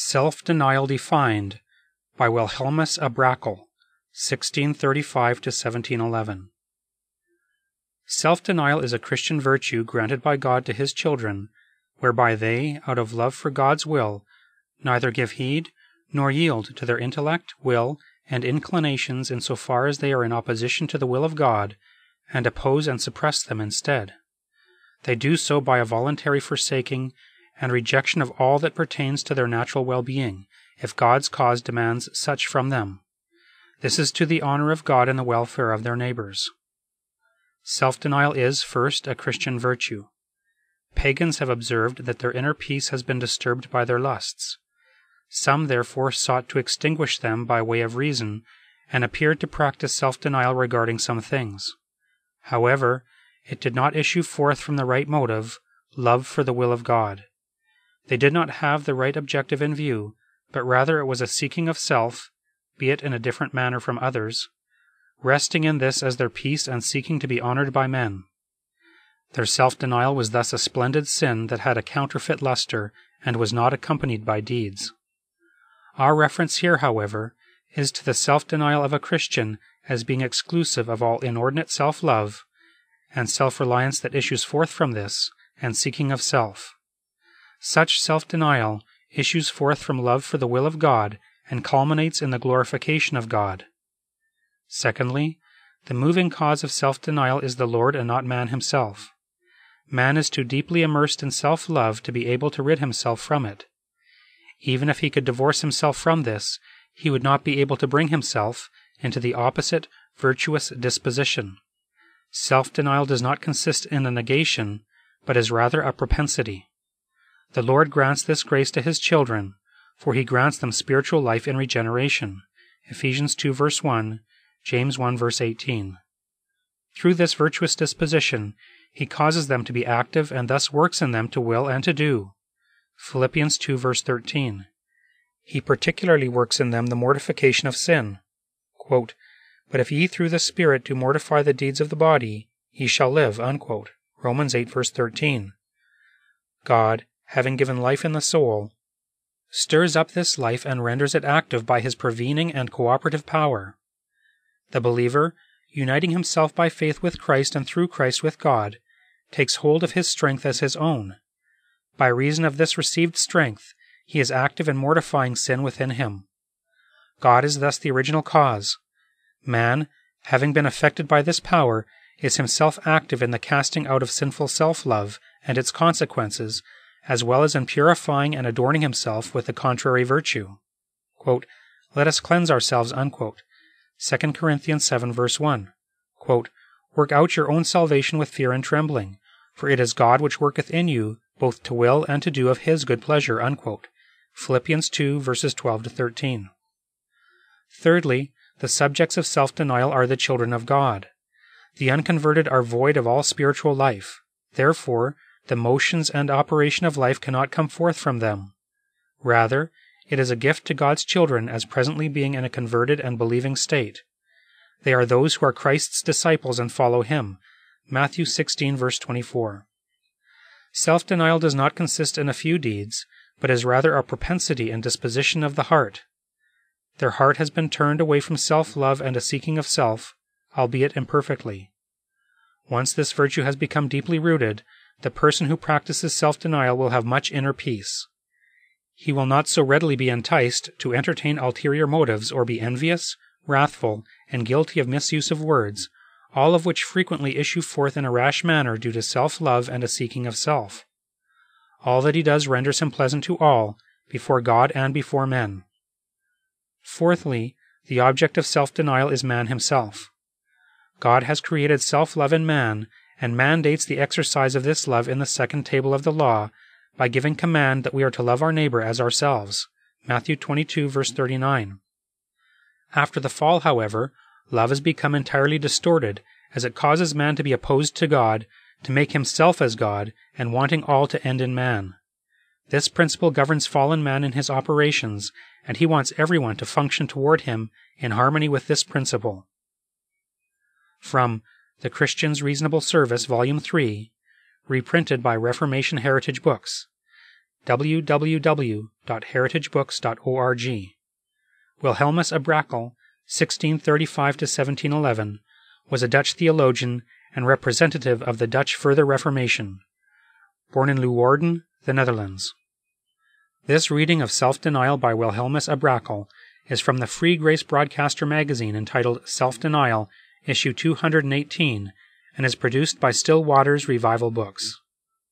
Self Denial Defined by Wilhelmus Abrakel, 1635 to 1711. Self denial is a Christian virtue granted by God to his children, whereby they, out of love for God's will, neither give heed nor yield to their intellect, will, and inclinations in so far as they are in opposition to the will of God, and oppose and suppress them instead. They do so by a voluntary forsaking and rejection of all that pertains to their natural well being, if God's cause demands such from them. This is to the honor of God and the welfare of their neighbors. Self denial is, first, a Christian virtue. Pagans have observed that their inner peace has been disturbed by their lusts. Some, therefore, sought to extinguish them by way of reason, and appeared to practice self denial regarding some things. However, it did not issue forth from the right motive, love for the will of God. They did not have the right objective in view, but rather it was a seeking of self, be it in a different manner from others, resting in this as their peace and seeking to be honored by men. Their self denial was thus a splendid sin that had a counterfeit luster and was not accompanied by deeds. Our reference here, however, is to the self denial of a Christian as being exclusive of all inordinate self love and self reliance that issues forth from this and seeking of self. Such self denial issues forth from love for the will of God and culminates in the glorification of God. Secondly, the moving cause of self denial is the Lord and not man himself. Man is too deeply immersed in self love to be able to rid himself from it. Even if he could divorce himself from this, he would not be able to bring himself into the opposite virtuous disposition. Self denial does not consist in a negation, but is rather a propensity. The Lord grants this grace to his children, for he grants them spiritual life and regeneration. Ephesians 2 verse 1, James 1 verse 18. Through this virtuous disposition, he causes them to be active and thus works in them to will and to do. Philippians 2 verse 13. He particularly works in them the mortification of sin. Quote, but if ye through the Spirit do mortify the deeds of the body, ye shall live. Unquote. Romans 8 verse 13. God, having given life in the soul, stirs up this life and renders it active by his prevening and cooperative power. The believer, uniting himself by faith with Christ and through Christ with God, takes hold of his strength as his own. By reason of this received strength, he is active in mortifying sin within him. God is thus the original cause. Man, having been affected by this power, is himself active in the casting out of sinful self love and its consequences as well as in purifying and adorning himself with the contrary virtue. Quote, Let us cleanse ourselves, unquote. 2 Corinthians 7, verse 1. Quote, Work out your own salvation with fear and trembling, for it is God which worketh in you both to will and to do of his good pleasure. Unquote. Philippians 2, verses 12 to 13. Thirdly, the subjects of self denial are the children of God. The unconverted are void of all spiritual life. Therefore, the motions and operation of life cannot come forth from them. Rather, it is a gift to God's children as presently being in a converted and believing state. They are those who are Christ's disciples and follow him. Matthew 16, verse 24. Self denial does not consist in a few deeds, but is rather a propensity and disposition of the heart. Their heart has been turned away from self love and a seeking of self, albeit imperfectly. Once this virtue has become deeply rooted, the person who practices self denial will have much inner peace. He will not so readily be enticed to entertain ulterior motives or be envious, wrathful, and guilty of misuse of words, all of which frequently issue forth in a rash manner due to self love and a seeking of self. All that he does renders him pleasant to all, before God and before men. Fourthly, the object of self denial is man himself. God has created self love in man and mandates the exercise of this love in the second table of the law by giving command that we are to love our neighbor as ourselves. Matthew 22, verse 39. After the fall, however, love has become entirely distorted as it causes man to be opposed to God, to make himself as God, and wanting all to end in man. This principle governs fallen man in his operations, and he wants everyone to function toward him in harmony with this principle. From the Christian's Reasonable Service, Volume 3, reprinted by Reformation Heritage Books, www.heritagebooks.org. Wilhelmus Abrakel, 1635 to 1711, was a Dutch theologian and representative of the Dutch Further Reformation. Born in Leeuwarden, the Netherlands. This reading of Self Denial by Wilhelmus Abrakel is from the Free Grace Broadcaster magazine entitled Self Denial issue 218, and is produced by Stillwater's Revival Books.